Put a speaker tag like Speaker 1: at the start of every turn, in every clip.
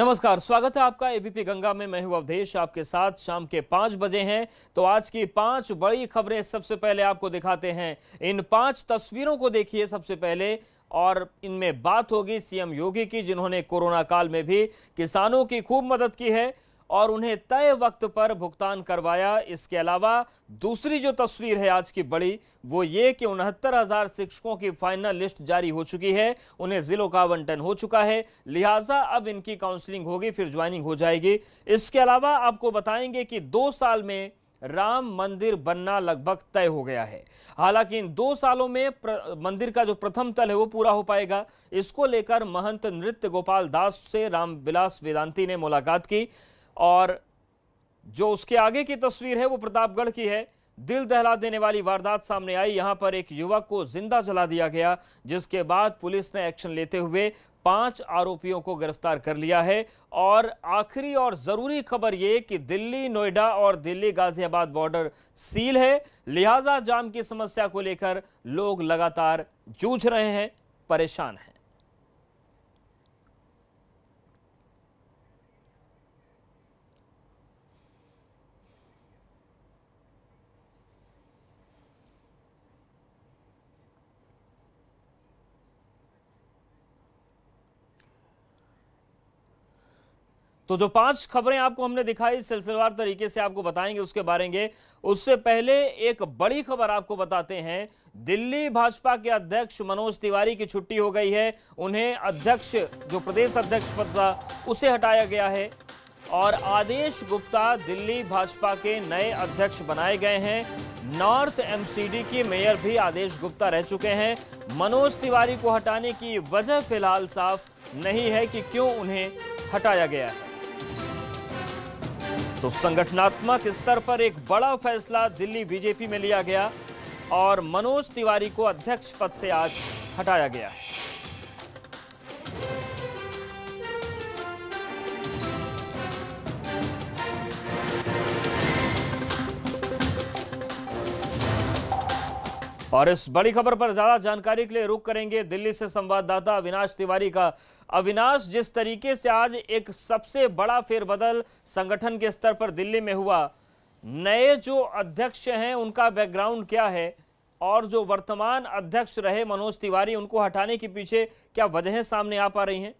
Speaker 1: नमस्कार स्वागत है आपका एबीपी गंगा में मैं हूं अवधेश आपके साथ शाम के पांच बजे हैं तो आज की पांच बड़ी खबरें सबसे पहले आपको दिखाते हैं इन पांच तस्वीरों को देखिए सबसे पहले और इनमें बात होगी सीएम योगी की जिन्होंने कोरोना काल में भी किसानों की खूब मदद की है और उन्हें तय वक्त पर भुगतान करवाया इसके अलावा दूसरी जो तस्वीर है आज की बड़ी वो ये कि उनहत्तर हजार शिक्षकों की फाइनल लिस्ट जारी हो चुकी है उन्हें जिलों का आवंटन हो चुका है लिहाजा अब इनकी काउंसलिंग होगी फिर ज्वाइनिंग हो जाएगी इसके अलावा आपको बताएंगे कि दो साल में राम मंदिर बनना लगभग तय हो गया है हालांकि इन दो सालों में मंदिर का जो प्रथम तल है वो पूरा हो पाएगा इसको लेकर महंत नृत्य गोपाल दास से रामविलास वेदांती ने मुलाकात की और जो उसके आगे की तस्वीर है वो प्रतापगढ़ की है दिल दहला देने वाली वारदात सामने आई यहां पर एक युवक को जिंदा जला दिया गया जिसके बाद पुलिस ने एक्शन लेते हुए पांच आरोपियों को गिरफ्तार कर लिया है और आखिरी और ज़रूरी खबर ये कि दिल्ली नोएडा और दिल्ली गाजियाबाद बॉर्डर सील है लिहाजा जाम की समस्या को लेकर लोग लगातार जूझ रहे हैं परेशान हैं तो जो पांच खबरें आपको हमने दिखाई सिलसिलेवार तरीके से आपको बताएंगे उसके बारे में उससे पहले एक बड़ी खबर आपको बताते हैं दिल्ली भाजपा के अध्यक्ष मनोज तिवारी की छुट्टी हो गई है उन्हें अध्यक्ष जो प्रदेश अध्यक्ष पद था उसे हटाया गया है और आदेश गुप्ता दिल्ली भाजपा के नए अध्यक्ष बनाए गए हैं नॉर्थ एमसीडी के मेयर भी आदेश गुप्ता रह चुके हैं मनोज तिवारी को हटाने की वजह फिलहाल साफ नहीं है कि क्यों उन्हें हटाया गया है तो संगठनात्मक स्तर पर एक बड़ा फैसला दिल्ली बीजेपी में लिया गया और मनोज तिवारी को अध्यक्ष पद से आज हटाया गया है और इस बड़ी खबर पर ज्यादा जानकारी के लिए रुक करेंगे दिल्ली से संवाददाता अविनाश तिवारी का अविनाश जिस तरीके से आज एक सबसे बड़ा फेरबदल संगठन के स्तर पर दिल्ली में हुआ नए जो अध्यक्ष हैं उनका बैकग्राउंड क्या है और जो वर्तमान अध्यक्ष रहे मनोज तिवारी उनको हटाने के पीछे क्या वजहें सामने आ पा रही हैं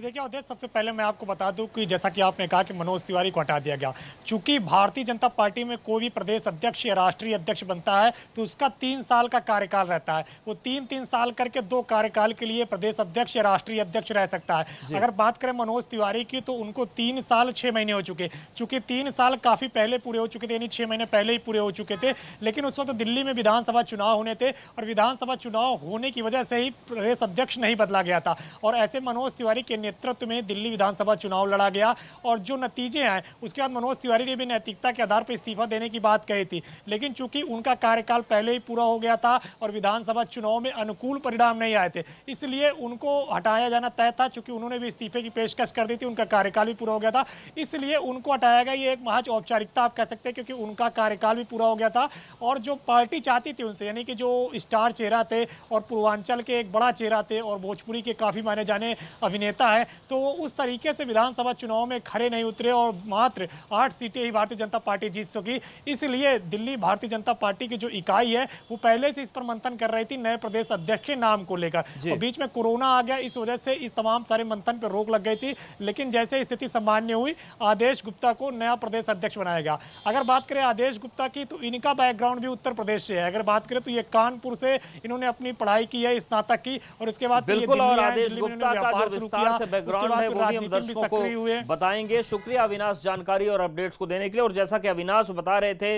Speaker 1: देखिए अध्यक्ष सबसे पहले मैं आपको बता दूं कि जैसा कि आपने
Speaker 2: कहा कि मनोज तिवारी को हटा दिया गया चूंकि भारतीय जनता पार्टी में कोई भी प्रदेश अध्यक्ष या राष्ट्रीय अध्यक्ष बनता है तो उसका तीन साल का कार्यकाल रहता है वो तीन तीन साल करके दो कार्यकाल के लिए प्रदेश अध्यक्ष या राष्ट्रीय अध्यक्ष रह सकता है अगर बात करें मनोज तिवारी की तो उनको तीन साल छः महीने हो चुके चूंकि तीन साल काफ़ी पहले पूरे हो चुके थे यानी छः महीने पहले ही पूरे हो चुके थे लेकिन उस वक्त दिल्ली में विधानसभा चुनाव होने थे और विधानसभा चुनाव होने की वजह से ही प्रदेश अध्यक्ष नहीं बदला गया था और ऐसे मनोज तिवारी के नेतृत्व में दिल्ली विधानसभा चुनाव लड़ा गया और जो नतीजे आए उसके बाद मनोज तिवारी ने भी नैतिकता के आधार पर इस्तीफा देने की बात कही थी लेकिन चूंकि उनका कार्यकाल पहले ही पूरा हो गया था और विधानसभा चुनाव में अनुकूल परिणाम नहीं आए थे इसलिए उनको हटाया जाना तय था चूंकि उन्होंने भी इस्तीफे की पेशकश कर दी थी उनका कार्यकाल भी पूरा हो गया था इसलिए उनको हटाया गया ये एक महज औपचारिकता आप कह सकते हैं क्योंकि उनका कार्यकाल भी पूरा हो गया था और जो पार्टी चाहती थी उनसे यानी कि जो स्टार चेहरा थे और पूर्वांचल के एक बड़ा चेहरा थे और भोजपुरी के काफ़ी माने जाने अभिनेता है तो वो उस तरीके से विधानसभा चुनाव में खड़े नहीं उतरे और मात्र आठ सीटें ही भारतीय जनता पार्टी जीत सकी इसलिए दिल्ली भारतीय जनता पार्टी की जो इकाई है वो पहले से इस पर मंथन कर रही थी नए प्रदेश अध्यक्ष के नाम को लेकर बीच में कोरोना आ गया इस वजह से इस तमाम सारे मंथन पर रोक लग गई थी लेकिन जैसे स्थिति सामान्य हुई आदेश गुप्ता को नया प्रदेश अध्यक्ष बनाया गया अगर बात करें आदेश गुप्ता की तो इनका बैकग्राउंड भी उत्तर प्रदेश से है अगर बात करें तो ये कानपुर से इन्होंने अपनी पढ़ाई की है स्नातक की और इसके बाद तो बिल्कुल और आदेश गुप्ता का जो विस्तार से बैकग्राउंड है वो भी हम दर्शकों को
Speaker 1: बताएंगे शुक्रिया अविनाश जानकारी और अपडेट्स को देने के लिए और जैसा कि अविनाश बता रहे थे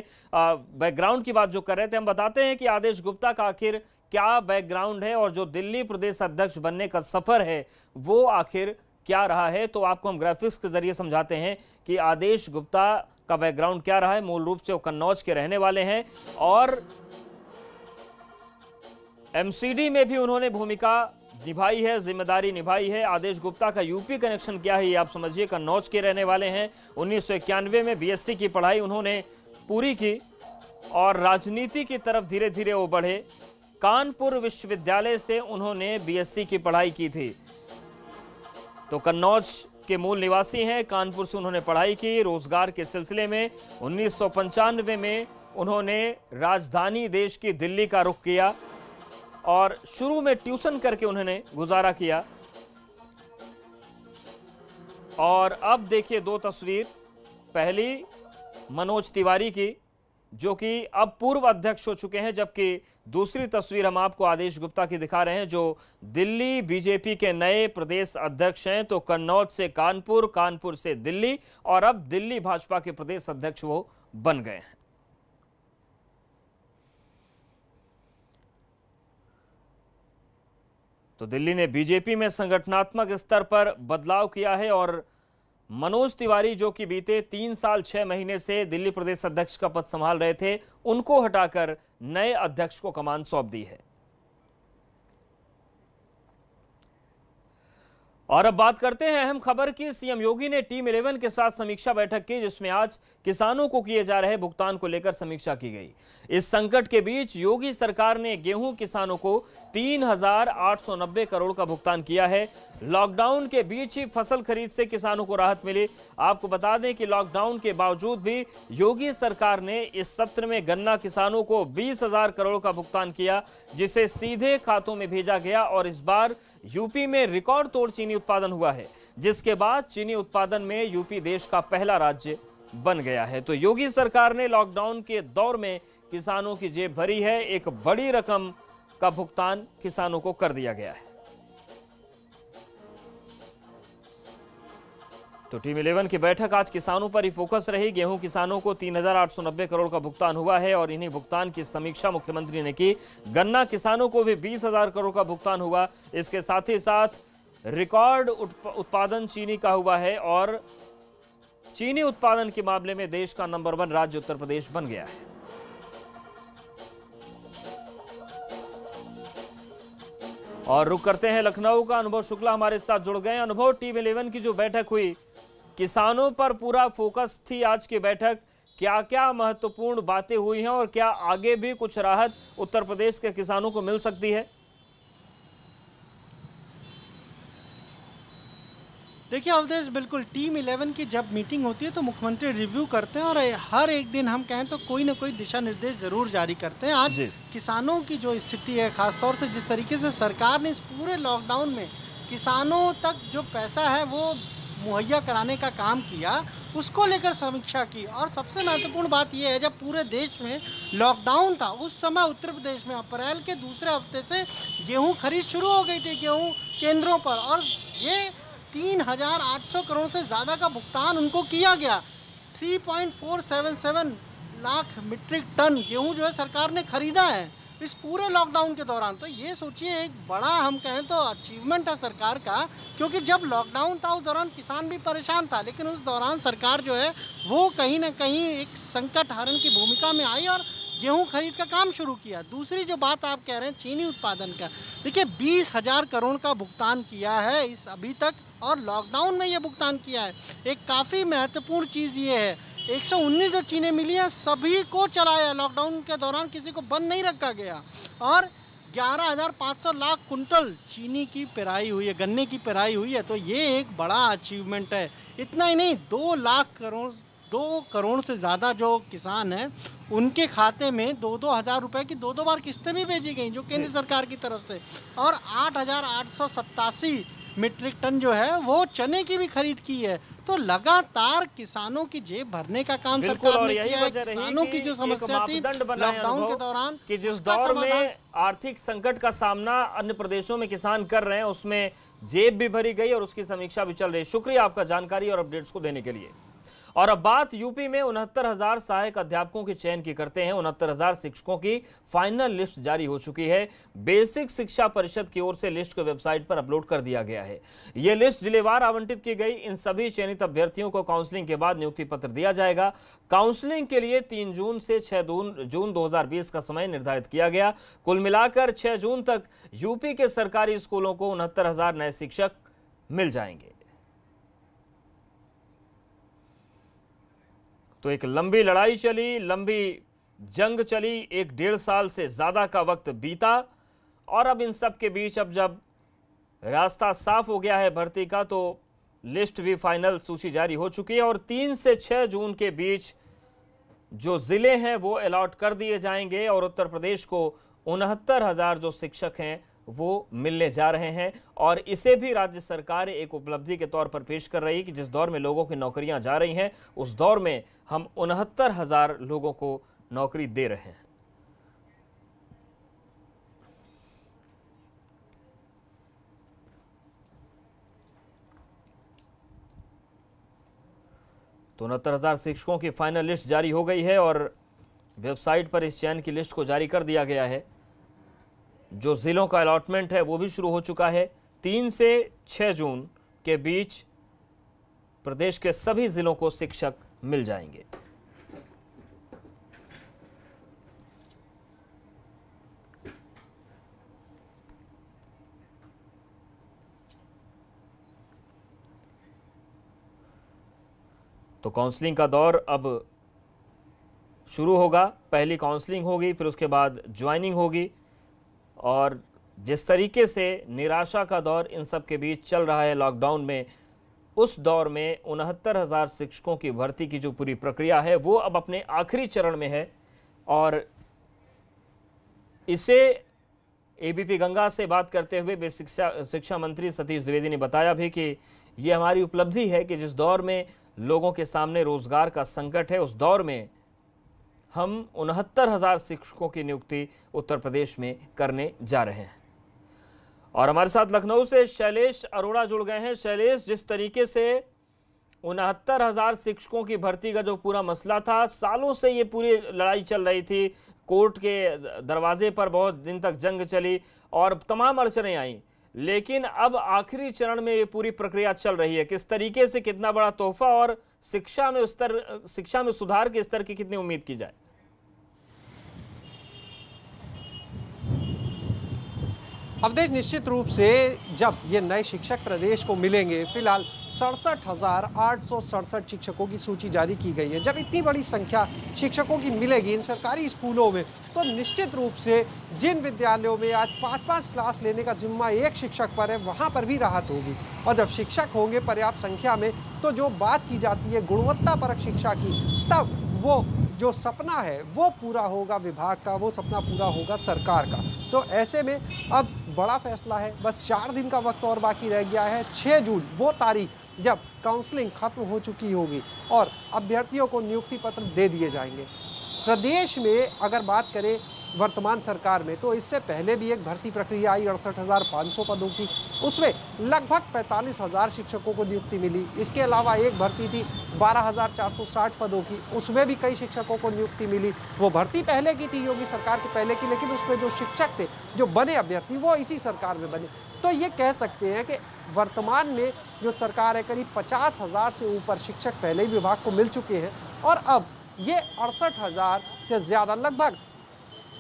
Speaker 1: बैकग्राउंड की बात जो कर रहे थे हम बताते हैं कि आदेश गुप्ता का आखिर क्या बैकग्राउंड है और जो दिल्ली प्रदेश अध्यक्ष बनने का सफर है वो आखिर क्या रहा है तो आपको हम ग्राफिक्स के जरिए समझाते हैं कि आदेश गुप्ता का बैकग्राउंड क्या रहा है मूल रूप से वो कन्नौज के रहने वाले हैं और एमसीडी में भी उन्होंने भूमिका निभाई है जिम्मेदारी निभाई है आदेश गुप्ता का यूपी कनेक्शन क्या है ये आप समझिए कन्नौज के रहने वाले हैं उन्नीस में बीएससी की पढ़ाई उन्होंने पूरी की और राजनीति की तरफ धीरे धीरे वो बढ़े कानपुर विश्वविद्यालय से उन्होंने बीएससी की पढ़ाई की थी तो कन्नौज के मूल निवासी हैं कानपुर से उन्होंने पढ़ाई की रोजगार के सिलसिले में उन्नीस में उन्होंने राजधानी देश की दिल्ली का रुख किया और शुरू में ट्यूशन करके उन्होंने गुजारा किया और अब देखिए दो तस्वीर पहली मनोज तिवारी की जो कि अब पूर्व अध्यक्ष हो चुके हैं जबकि दूसरी तस्वीर हम आपको आदेश गुप्ता की दिखा रहे हैं जो दिल्ली बीजेपी के नए प्रदेश अध्यक्ष हैं तो कन्नौज से कानपुर कानपुर से दिल्ली और अब दिल्ली भाजपा के प्रदेश अध्यक्ष वो बन गए हैं तो दिल्ली ने बीजेपी में संगठनात्मक स्तर पर बदलाव किया है और मनोज तिवारी जो कि बीते तीन साल छह महीने से दिल्ली प्रदेश अध्यक्ष का पद संभाल रहे थे उनको हटाकर नए अध्यक्ष को कमान सौंप दी है और अब बात करते हैं अहम खबर की सीएम योगी ने टीम 11 के साथ समीक्षा बैठक की जिसमें आज किसानों को किए जा रहे भुगतान को लेकर समीक्षा की गई इस संकट के बीच योगी सरकार ने गेहूं किसानों को 3,890 करोड़ का भुगतान किया है लॉकडाउन के बीच ही फसल खरीद से किसानों को राहत मिली आपको बता दें कि लॉकडाउन के बावजूद भी योगी सरकार ने इस सत्र में गन्ना किसानों को बीस करोड़ का भुगतान किया जिसे सीधे खातों में भेजा गया और इस बार यूपी में रिकॉर्ड तोड़ चीनी उत्पादन हुआ है जिसके बाद चीनी उत्पादन में यूपी देश का पहला राज्य बन गया है तो योगी सरकार ने लॉकडाउन के दौर में किसानों की जेब भरी है एक बड़ी रकम का भुगतान किसानों को कर दिया गया है तो टीम इलेवन की बैठक आज किसानों पर ही फोकस रही गेहूं किसानों को तीन करोड़ का भुगतान हुआ है और इन्हीं भुगतान की समीक्षा मुख्यमंत्री ने की गन्ना किसानों को भी बीस करोड़ का भुगतान हुआ इसके साथ ही साथ रिकॉर्ड उत्पादन चीनी का हुआ है और चीनी उत्पादन के मामले में देश का नंबर वन राज्य उत्तर प्रदेश बन गया है और रुक करते हैं लखनऊ का अनुभव शुक्ला हमारे साथ जुड़ गए अनुभव टीम इलेवन की जो बैठक हुई किसानों पर पूरा फोकस थी आज की बैठक क्या क्या महत्वपूर्ण बातें हुई हैं और क्या आगे भी कुछ राहत उत्तर प्रदेश के किसानों को मिल सकती है देखिए अवधेश बिल्कुल टीम 11 की जब मीटिंग
Speaker 3: होती है तो मुख्यमंत्री रिव्यू करते हैं और हर एक दिन हम कहें तो कोई ना कोई दिशा निर्देश जरूर जारी करते हैं आज किसानों की जो स्थिति है खासतौर से जिस तरीके से सरकार ने इस पूरे लॉकडाउन में किसानों तक जो पैसा है वो मुहैया कराने का काम किया उसको लेकर समीक्षा की और सबसे महत्वपूर्ण बात यह है जब पूरे देश में लॉकडाउन था उस समय उत्तर प्रदेश में अप्रैल के दूसरे हफ्ते से गेहूं खरीद शुरू हो गई थी गेहूं केंद्रों पर और ये तीन हज़ार आठ सौ करोड़ से ज़्यादा का भुगतान उनको किया गया three point four seven seven lakh metric ton गेहूँ जो है सरकार ने खरीदा है इस पूरे लॉकडाउन के दौरान तो ये सोचिए एक बड़ा हम कहें तो अचीवमेंट है सरकार का क्योंकि जब लॉकडाउन था उस दौरान किसान भी परेशान था लेकिन उस दौरान सरकार जो है वो कहीं ना कहीं एक संकट हरण की भूमिका में आई और गेहूं खरीद का काम शुरू किया दूसरी जो बात आप कह रहे हैं चीनी उत्पादन का देखिए बीस हज़ार करोड़ का भुगतान किया है इस अभी तक और लॉकडाउन में ये भुगतान किया है एक काफ़ी महत्वपूर्ण चीज़ ये है उन्नीस जो चीनी मिली हैं सभी को चलाया लॉकडाउन के दौरान किसी को बंद नहीं रखा गया और 11,500 लाख कुंटल चीनी की पेराई हुई है गन्ने की पेराई हुई है तो ये एक बड़ा अचीवमेंट है इतना ही नहीं दो लाख करोड़ दो करोड़ से ज़्यादा जो किसान हैं उनके खाते में दो दो हज़ार रुपये की दो दो बार किस्तें भी भेजी गई जो केंद्र सरकार की तरफ से और आठ हज़ार आठ सौ सत्तासी मीट्रिक टन जो है वो चने की भी खरीद की है तो लगातार किसानों की जेब भरने का काम सरकार ने किया है किसानों की जो समस्या थी लॉकडाउन के दौरान
Speaker 1: कि जिस दौर में आर्थिक संकट का सामना अन्य प्रदेशों में किसान कर रहे हैं उसमें जेब भी भरी गई और उसकी समीक्षा भी चल रही है शुक्रिया आपका जानकारी और अपडेट्स को देने के लिए और अब बात यूपी में उनहत्तर हजार सहायक अध्यापकों के चयन की करते हैं उनहत्तर हजार शिक्षकों की फाइनल लिस्ट जारी हो चुकी है बेसिक शिक्षा परिषद की ओर से लिस्ट को वेबसाइट पर अपलोड कर दिया गया है यह लिस्ट जिलेवार आवंटित की गई इन सभी चयनित अभ्यर्थियों को काउंसलिंग के बाद नियुक्ति पत्र दिया जाएगा काउंसलिंग के लिए तीन जून से छह जून दो का समय निर्धारित किया गया कुल मिलाकर छह जून तक यूपी के सरकारी स्कूलों को उनहत्तर नए शिक्षक मिल जाएंगे तो एक लंबी लड़ाई चली लंबी जंग चली एक डेढ़ साल से ज़्यादा का वक्त बीता और अब इन सब के बीच अब जब रास्ता साफ हो गया है भर्ती का तो लिस्ट भी फाइनल सूची जारी हो चुकी है और तीन से छः जून के बीच जो ज़िले हैं वो अलॉट कर दिए जाएंगे और उत्तर प्रदेश को उनहत्तर हज़ार जो शिक्षक हैं वो मिलने जा रहे हैं और इसे भी राज्य सरकार एक उपलब्धि के तौर पर पेश कर रही है कि जिस दौर में लोगों की नौकरियां जा रही हैं उस दौर में हम उनहत्तर हज़ार लोगों को नौकरी दे रहे हैं तो उनहत्तर हज़ार शिक्षकों की फाइनल लिस्ट जारी हो गई है और वेबसाइट पर इस चयन की लिस्ट को जारी कर दिया गया है जो ज़िलों का अलाटमेंट है वो भी शुरू हो चुका है तीन से छः जून के बीच प्रदेश के सभी ज़िलों को शिक्षक मिल जाएंगे तो काउंसलिंग का दौर अब शुरू होगा पहली काउंसलिंग होगी फिर उसके बाद ज्वाइनिंग होगी और जिस तरीके से निराशा का दौर इन सब के बीच चल रहा है लॉकडाउन में उस दौर में उनहत्तर हज़ार शिक्षकों की भर्ती की जो पूरी प्रक्रिया है वो अब अपने आखिरी चरण में है और इसे एबीपी गंगा से बात करते हुए शिक्षा शिक्षा मंत्री सतीश द्विवेदी ने बताया भी कि ये हमारी उपलब्धि है कि जिस दौर में लोगों के सामने रोज़गार का संकट है उस दौर में हम उनहत्तर हज़ार शिक्षकों की नियुक्ति उत्तर प्रदेश में करने जा रहे हैं और हमारे साथ लखनऊ से शैलेश अरोड़ा जुड़ गए हैं शैलेश जिस तरीके से उनहत्तर हज़ार शिक्षकों की भर्ती का जो पूरा मसला था सालों से ये पूरी लड़ाई चल रही थी कोर्ट के दरवाजे पर बहुत दिन तक जंग चली और तमाम अड़चने आईं लेकिन अब आखिरी चरण में ये पूरी प्रक्रिया चल रही है किस तरीके से कितना बड़ा तोहफा और शिक्षा में स्तर शिक्षा में सुधार के स्तर की कितनी उम्मीद की जाए
Speaker 4: अवधेश निश्चित रूप से जब ये नए शिक्षक प्रदेश को मिलेंगे फिलहाल सड़सठ हज़ार आठ सौ सड़सठ शिक्षकों की सूची जारी की गई है जब इतनी बड़ी संख्या शिक्षकों की मिलेगी इन सरकारी स्कूलों में तो निश्चित रूप से जिन विद्यालयों में आज पाँच पाँच क्लास लेने का जिम्मा एक शिक्षक पर है वहाँ पर भी राहत होगी और जब शिक्षक होंगे पर्याप्त संख्या में तो जो बात की जाती है गुणवत्ता परक शिक्षा की तब वो जो सपना है वो पूरा होगा विभाग का वो सपना पूरा होगा सरकार का तो ऐसे में अब बड़ा फैसला है बस चार दिन का वक्त और बाकी रह गया है छः जून वो तारीख जब काउंसलिंग खत्म हो चुकी होगी और अभ्यर्थियों को नियुक्ति पत्र दे दिए जाएंगे प्रदेश में अगर बात करें वर्तमान सरकार में तो इससे पहले भी एक भर्ती प्रक्रिया आई अड़सठ हज़ार पाँच सौ पदों की उसमें लगभग पैंतालीस हज़ार शिक्षकों को नियुक्ति मिली इसके अलावा एक भर्ती थी बारह हज़ार चार सौ साठ पदों की उसमें भी कई शिक्षकों को नियुक्ति मिली वो भर्ती पहले की थी योगी सरकार की पहले की लेकिन उसमें जो शिक्षक थे जो बने अभ्यर्थी वो इसी सरकार में बने तो ये कह सकते हैं कि वर्तमान में जो सरकार है करीब पचास हज़ार से ऊपर शिक्षक पहले ही विभाग को मिल चुके हैं और अब ये अड़सठ हज़ार से ज़्यादा लगभग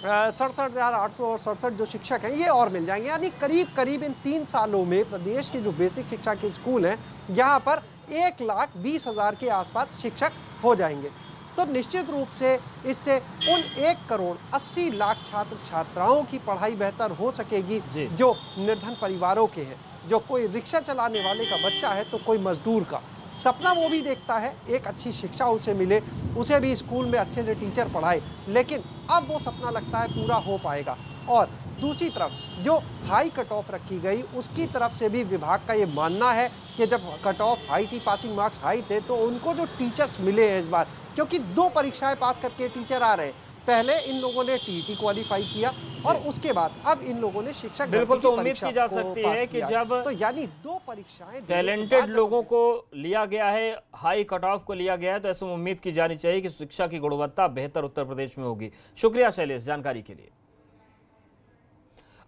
Speaker 4: सड़सठ हज़ार आठ सौ और सड़सठ जो शिक्षक हैं ये और मिल जाएंगे यानी करीब करीब इन तीन सालों में प्रदेश के जो बेसिक शिक्षा के स्कूल हैं यहाँ पर एक लाख बीस हज़ार के आसपास शिक्षक हो जाएंगे तो निश्चित रूप से इससे उन एक करोड़ अस्सी लाख छात्र छात्राओं की पढ़ाई बेहतर हो सकेगी जो निर्धन परिवारों के हैं जो कोई रिक्शा चलाने वाले का बच्चा है तो कोई मजदूर का सपना वो भी देखता है एक अच्छी शिक्षा उसे मिले उसे भी स्कूल में अच्छे से टीचर पढ़ाए लेकिन अब वो सपना लगता है पूरा हो पाएगा और दूसरी तरफ जो हाई कट ऑफ रखी गई उसकी तरफ से भी विभाग का ये मानना है कि जब कट ऑफ हाई थी पासिंग मार्क्स हाई थे तो उनको जो टीचर्स मिले हैं इस बार क्योंकि दो परीक्षाएं पास करके टीचर आ रहे हैं पहले इन लोगों ने टी क्वालिफाई किया और उसके बाद अब इन लोगों ने शिक्षक बिल्कुल तो उम्मीद की जा सकती है कि जब तो यानी दो परीक्षाएं टैलेंटेड लोगों
Speaker 1: को लिया गया है हाई कट ऑफ को लिया गया है तो ऐसे उम्मीद की जानी चाहिए कि शिक्षा की गुणवत्ता बेहतर उत्तर प्रदेश में होगी शुक्रिया शैलेश जानकारी के लिए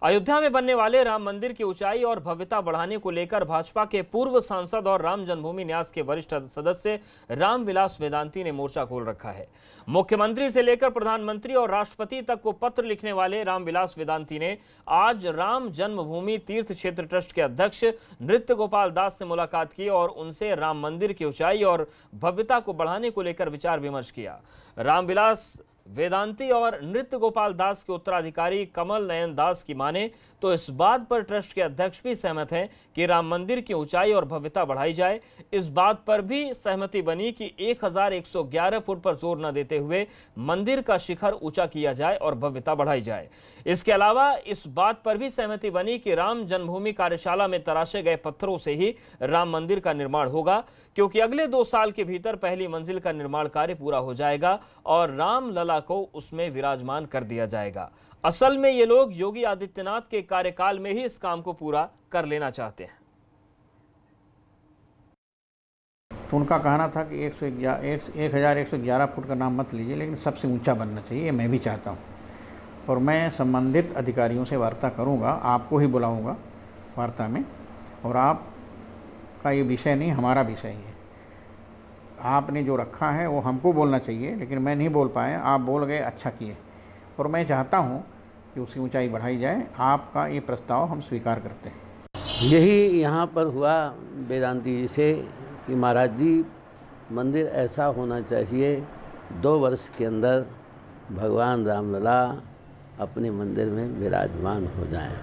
Speaker 1: अयोध्या में बनने वाले राम मंदिर की ऊंचाई और भव्यता बढ़ाने को लेकर भाजपा के पूर्व सांसद और राम जन्मभूमि न्यास के वरिष्ठ सदस्य रामविलास वेदांती ने मोर्चा खोल रखा है मुख्यमंत्री से लेकर प्रधानमंत्री और राष्ट्रपति तक को पत्र लिखने वाले रामविलास वेदांती ने आज राम जन्मभूमि तीर्थ क्षेत्र ट्रस्ट के अध्यक्ष नृत्य गोपाल दास से मुलाकात की और उनसे राम मंदिर की ऊंचाई और भव्यता को बढ़ाने को लेकर विचार विमर्श किया रामविलास वेदांती और नृत्य गोपाल दास के उत्तराधिकारी कमल नयन दास की माने तो इस बात पर ट्रस्ट के अध्यक्ष भी सहमत हैं कि राम मंदिर की ऊंचाई और भव्यता बढ़ाई जाए इस बात पर भी सहमति बनी कि 1111 फुट पर जोर न देते हुए मंदिर का शिखर ऊंचा किया जाए और भव्यता बढ़ाई जाए इसके अलावा इस बात पर भी सहमति बनी कि राम जन्मभूमि कार्यशाला में तराशे गए पत्थरों से ही राम मंदिर का निर्माण होगा क्योंकि अगले दो साल के भीतर पहली मंजिल का निर्माण कार्य पूरा हो जाएगा और रामलला शाह को उसमें विराजमान कर दिया जाएगा असल में ये लोग योगी आदित्यनाथ के कार्यकाल में ही इस काम को पूरा कर लेना चाहते हैं
Speaker 5: तो उनका कहना था कि एक सौ एक हज़ार एक सौ ग्यारह फुट का नाम मत लीजिए लेकिन सबसे ऊंचा बनना चाहिए मैं भी चाहता हूँ और मैं संबंधित अधिकारियों से वार्ता करूँगा आपको ही बुलाऊँगा वार्ता में और आप का ये विषय नहीं हमारा विषय है आपने जो रखा है वो हमको बोलना चाहिए लेकिन मैं नहीं बोल पाया आप बोल गए अच्छा किए और मैं चाहता हूँ कि उसकी ऊंचाई बढ़ाई जाए आपका ये प्रस्ताव हम स्वीकार करते
Speaker 3: हैं यही यहाँ पर हुआ वेदांति जी से कि महाराज जी मंदिर ऐसा होना चाहिए दो वर्ष के अंदर भगवान रामलला अपने मंदिर में विराजमान हो जाए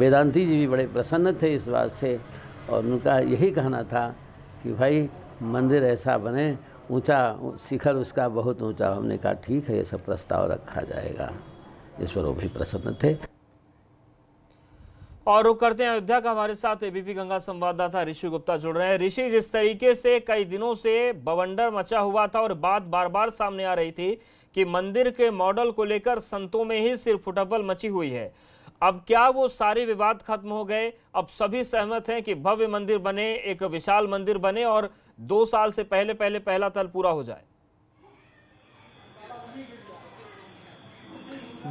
Speaker 3: वेदांति जी भी बड़े प्रसन्न थे इस बात से और उनका यही कहना था कि भाई मंदिर ऐसा बने ऊंचा शिखर उसका बहुत ऊंचा हमने कहा ठीक है ये सब प्रस्ताव रखा जाएगा ईश्वर वो भी प्रसन्न थे
Speaker 1: और वो करते हैं अयोध्या का हमारे साथ एबीपी गंगा संवाददाता ऋषि गुप्ता जुड़ रहे हैं ऋषि जिस तरीके से कई दिनों से बवंडर मचा हुआ था और बात बार बार सामने आ रही थी कि मंदिर के मॉडल को लेकर संतों में ही सिर्फ फुटबल मची हुई है अब क्या वो सारे विवाद खत्म हो गए अब सभी सहमत हैं कि भव्य मंदिर बने एक विशाल मंदिर बने और दो साल से पहले पहले पहला तल पूरा हो जाए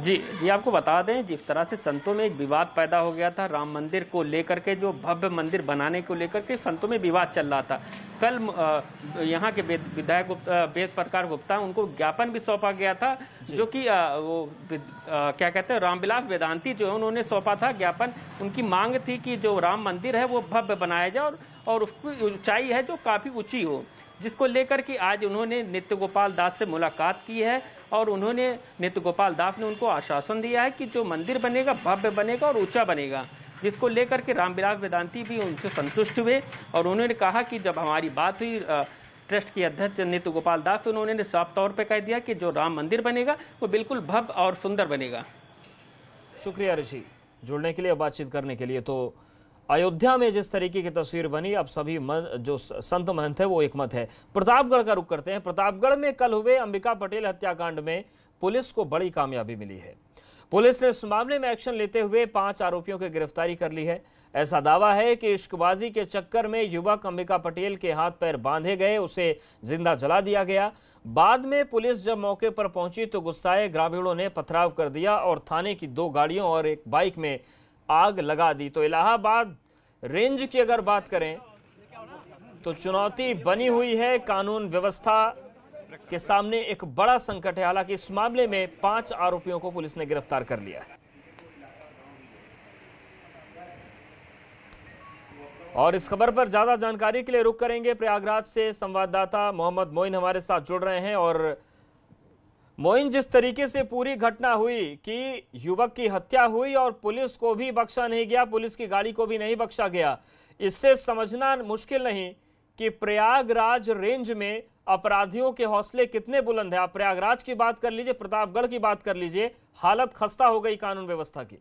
Speaker 1: जी जी आपको बता दें जिस तरह से संतों में एक विवाद पैदा हो गया था राम मंदिर को लेकर के जो भव्य मंदिर बनाने को लेकर के संतों में विवाद चल रहा था कल यहाँ के विधायक गुप्ता वेद प्रकार गुप्ता उनको ज्ञापन भी सौंपा गया था जो कि वो आ, क्या कहते हैं रामविलास वेदांती जो है उन्होंने सौंपा था ज्ञापन उनकी मांग थी कि जो राम मंदिर है वो भव्य बनाया जाए और, और उसकी ऊंचाई है जो काफ़ी ऊँची हो जिसको लेकर कि आज उन्होंने नित्य गोपाल दास से मुलाकात की है और उन्होंने नित्य गोपाल दास ने उनको आश्वासन दिया है कि जो मंदिर बनेगा भव्य बनेगा और ऊंचा बनेगा जिसको लेकर के रामविलास वेदांती भी उनसे संतुष्ट हुए और उन्होंने कहा कि जब हमारी बात हुई ट्रस्ट के अध्यक्ष नित्य गोपाल दास तो उन्होंने साफ तौर पर कह दिया कि जो राम मंदिर बनेगा वो बिल्कुल भव्य और सुंदर बनेगा शुक्रिया ऋषि जुड़ने के लिए बातचीत करने के लिए तो अयोध्या में जिस तरीके की तस्वीर बनी अब सभी मन, जो संत महंत है वो एक मत है प्रतापगढ़ का रुख करते हैं प्रतापगढ़ में कल हुए अंबिका पटेल हत्याकांड में पुलिस को बड़ी कामयाबी मिली है पुलिस ने इस मामले में एक्शन लेते हुए पांच आरोपियों की गिरफ्तारी कर ली है ऐसा दावा है कि इश्कबाजी के चक्कर में युवक अंबिका पटेल के हाथ पैर बांधे गए उसे जिंदा जला दिया गया बाद में पुलिस जब मौके पर पहुंची तो गुस्साए ग्रामीणों ने पथराव कर दिया और थाने की दो गाड़ियों और एक बाइक में आग लगा दी तो इलाहाबाद रेंज की अगर बात करें तो चुनौती बनी हुई है कानून व्यवस्था के सामने एक बड़ा संकट है हालांकि इस मामले में पांच आरोपियों को पुलिस ने गिरफ्तार कर लिया है और इस खबर पर ज्यादा जानकारी के लिए रुक करेंगे प्रयागराज से संवाददाता मोहम्मद मोइन हमारे साथ जुड़ रहे हैं और मोइन जिस तरीके से पूरी घटना हुई कि युवक की हत्या हुई और पुलिस को भी बख्शा नहीं गया पुलिस की गाड़ी को भी नहीं बख्शा गया इससे समझना मुश्किल नहीं कि प्रयागराज रेंज में अपराधियों के हौसले कितने बुलंद है आप प्रयागराज की बात कर लीजिए प्रतापगढ़ की बात कर लीजिए हालत खस्ता हो गई कानून व्यवस्था की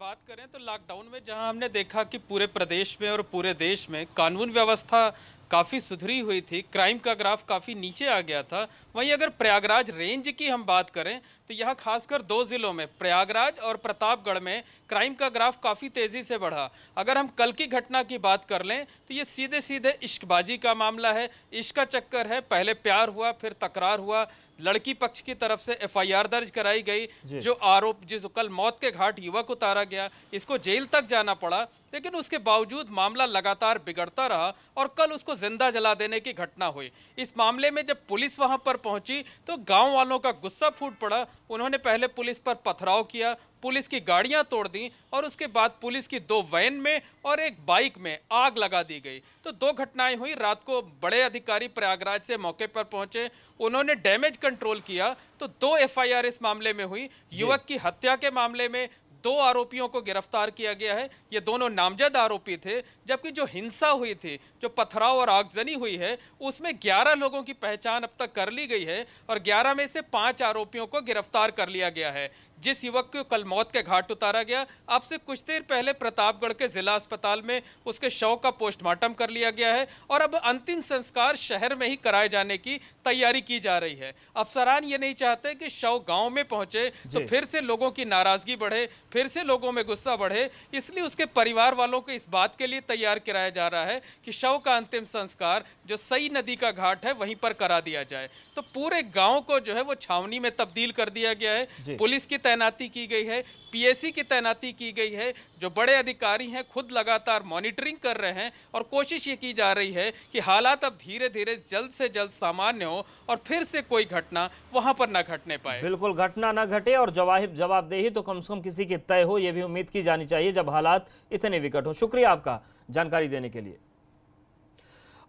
Speaker 5: बात करें तो लॉकडाउन में जहां हमने देखा कि पूरे प्रदेश में और पूरे देश में कानून व्यवस्था काफ़ी सुधरी हुई थी क्राइम का ग्राफ काफ़ी नीचे आ गया था वहीं अगर प्रयागराज रेंज की हम बात करें तो यहाँ खासकर दो ज़िलों में प्रयागराज और प्रतापगढ़ में क्राइम का ग्राफ काफ़ी तेज़ी से बढ़ा अगर हम कल की घटना की बात कर लें तो ये सीधे सीधे इश्कबाजी का मामला है इश्क का चक्कर है पहले प्यार हुआ फिर तकरार हुआ लड़की पक्ष की तरफ से एफआईआर दर्ज कराई गई जो आरोप जिस कल मौत के घाट युवक उतारा गया इसको जेल तक जाना पड़ा लेकिन उसके बावजूद मामला लगातार बिगड़ता रहा और कल उसको जिंदा जला देने की घटना हुई इस मामले में जब पुलिस वहां पर पहुंची तो गांव वालों का गुस्सा फूट पड़ा उन्होंने पहले पुलिस पर पथराव किया पुलिस की गाड़ियां तोड़ दी और उसके बाद पुलिस की दो वैन में और एक बाइक में आग लगा दी गई तो दो घटनाएं हुई रात को बड़े अधिकारी प्रयागराज से मौके पर पहुंचे उन्होंने डैमेज कंट्रोल किया तो दो एफआईआर इस मामले में हुई युवक की हत्या के मामले में दो आरोपियों को गिरफ्तार किया गया है ये दोनों नामजद आरोपी थे जबकि जो हिंसा हुई थी जो पथराव और आगजनी हुई है उसमें 11 लोगों की पहचान अब तक कर ली गई है और 11 में से पांच आरोपियों को गिरफ्तार कर लिया गया है जिस युवक को कल मौत के घाट उतारा गया अब से कुछ देर पहले प्रतापगढ़ के जिला अस्पताल में उसके शव का पोस्टमार्टम कर लिया गया है और अब अंतिम संस्कार शहर में ही कराए जाने की तैयारी की जा रही है अफसरान ये नहीं चाहते कि शव गांव में पहुंचे तो फिर से लोगों की नाराजगी बढ़े फिर से लोगों में गुस्सा बढ़े इसलिए उसके परिवार वालों को इस बात के लिए तैयार कराया जा रहा है कि शव का अंतिम संस्कार जो सई नदी का घाट है वहीं पर करा दिया जाए तो पूरे गाँव को जो है वो छावनी में तब्दील कर दिया गया है पुलिस की तैनाती की गई है पीएसी की तैनाती की गई है जो बड़े अधिकारी हैं खुद लगातार मॉनिटरिंग कर रहे हैं और कोशिश ये की जा रही है कि हालात अब धीरे धीरे जल्द से जल्द सामान्य हो और फिर से कोई घटना वहाँ पर ना घटने पाए
Speaker 1: बिल्कुल घटना ना घटे और जवाब जवाबदेही तो कम से कम किसी की तय हो ये भी उम्मीद की जानी चाहिए जब हालात इतने विकट हो शुक्रिया आपका जानकारी देने के लिए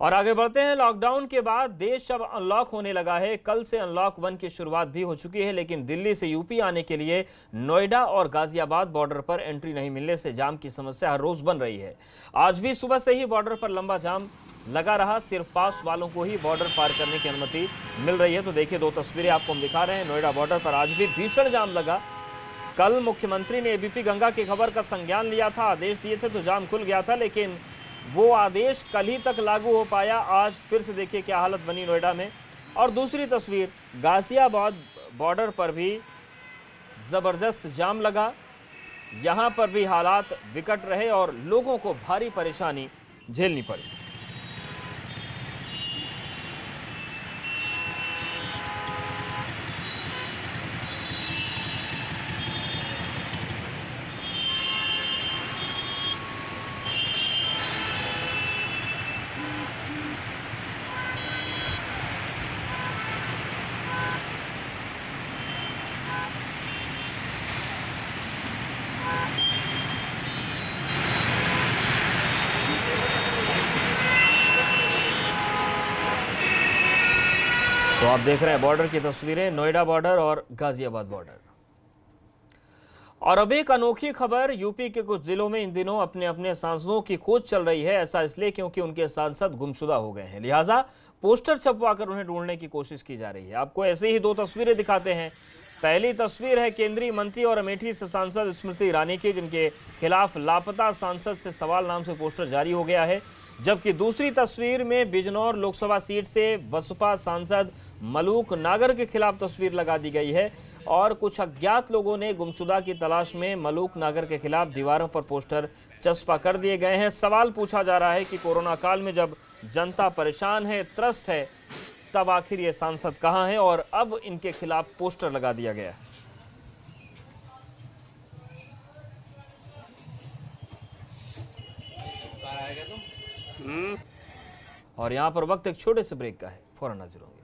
Speaker 1: और आगे बढ़ते हैं लॉकडाउन के बाद देश अब अनलॉक होने लगा है कल से अनलॉक वन की शुरुआत भी हो चुकी है लेकिन दिल्ली से यूपी आने के लिए नोएडा और गाजियाबाद बॉर्डर पर एंट्री नहीं मिलने से जाम की समस्या हर रोज बन रही है आज भी सुबह से ही बॉर्डर पर लंबा जाम लगा रहा सिर्फ पास वालों को ही बॉर्डर पार करने की अनुमति मिल रही है तो देखिए दो तस्वीरें आपको हम दिखा रहे हैं नोएडा बॉर्डर पर आज भी भीषण जाम लगा कल मुख्यमंत्री ने एबीपी गंगा की खबर का संज्ञान लिया था आदेश दिए थे तो जाम खुल गया था लेकिन वो आदेश कल ही तक लागू हो पाया आज फिर से देखिए क्या हालत बनी नोएडा में और दूसरी तस्वीर गाजियाबाद बॉर्डर पर भी ज़बरदस्त जाम लगा यहाँ पर भी हालात विकट रहे और लोगों को भारी परेशानी झेलनी पड़ी तो आप देख रहे हैं बॉर्डर की तस्वीरें नोएडा बॉर्डर और गाजियाबाद बॉर्डर और अब एक अनोखी खबर यूपी के कुछ जिलों में इन दिनों अपने अपने सांसदों की खोज चल रही है ऐसा इसलिए क्योंकि उनके सांसद गुमशुदा हो गए हैं लिहाजा पोस्टर छपवाकर उन्हें ढूंढने की कोशिश की जा रही है आपको ऐसे ही दो तस्वीरें दिखाते हैं पहली तस्वीर है केंद्रीय मंत्री और अमेठी से सांसद स्मृति ईरानी की जिनके खिलाफ लापता सांसद से सवाल नाम से पोस्टर जारी हो गया है जबकि दूसरी तस्वीर में बिजनौर लोकसभा सीट से बसपा सांसद मलूक नागर के खिलाफ तस्वीर लगा दी गई है और कुछ अज्ञात लोगों ने गुमशुदा की तलाश में मलूक नागर के खिलाफ दीवारों पर पोस्टर चस्पा कर दिए गए हैं सवाल पूछा जा रहा है कि कोरोना काल में जब जनता परेशान है त्रस्त है तब आखिर ये सांसद कहाँ हैं और अब इनके खिलाफ पोस्टर लगा दिया गया है और यहाँ पर वक्त एक छोटे से ब्रेक का है फौरन हाजिर होंगे